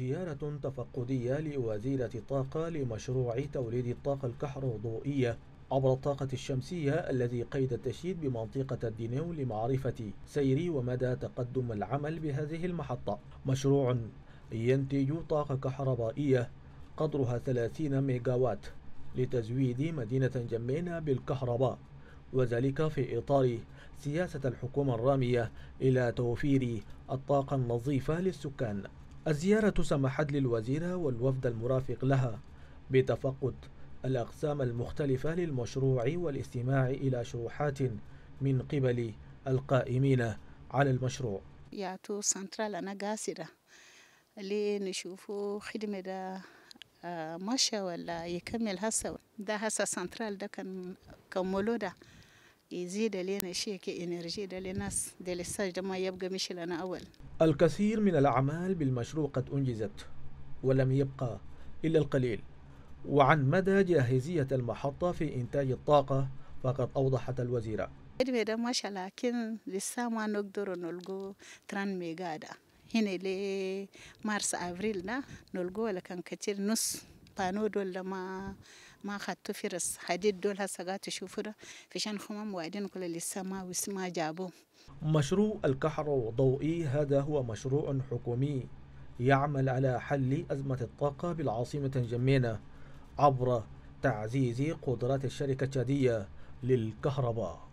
زيارة تفقدية لوزيرة الطاقة لمشروع توليد الطاقة الكهروضوئية عبر الطاقة الشمسية الذي قيد التشييد بمنطقة الدينيو لمعرفة سير ومدى تقدم العمل بهذه المحطة مشروع ينتج طاقة كهربائية قدرها 30 ميجاوات لتزويد مدينة جمينة بالكهرباء وذلك في إطار سياسة الحكومة الرامية إلى توفير الطاقة النظيفة للسكان الزيارة سمحت للوزيرة والوفد المرافق لها بتفقد الأقسام المختلفة للمشروع والاستماع إلى شروحات من قبل القائمين على المشروع يعطوا سنترال أنا قاسرة لنشوفوا خدمة دا آه، مشى ولا يكمل هسه ده هسه سنترال ده كان كمولو ده يزيد علينا شيء كإنرجي للناس دي ده ما يبقى مش لنا أول الكثير من الأعمال بالمشروع قد أنجزت ولم يبقى إلا القليل وعن مدى جاهزية المحطة في إنتاج الطاقة فقد أوضحت الوزيرة ده ما شاء لكن لسه ما نقدر نلقو تران ميجادا هنا لمارس أبريل نلقوه لكن كتير نص بانو دول ما ما خدتو فرص حديد دول هسه تشوفوا ده فشان هم وعدين كل لسه ما وسما جابوه مشروع الكحر الضوئي هذا هو مشروع حكومي يعمل على حل أزمة الطاقة بالعاصمة جمينة عبر تعزيز قدرات الشركة التشادية للكهرباء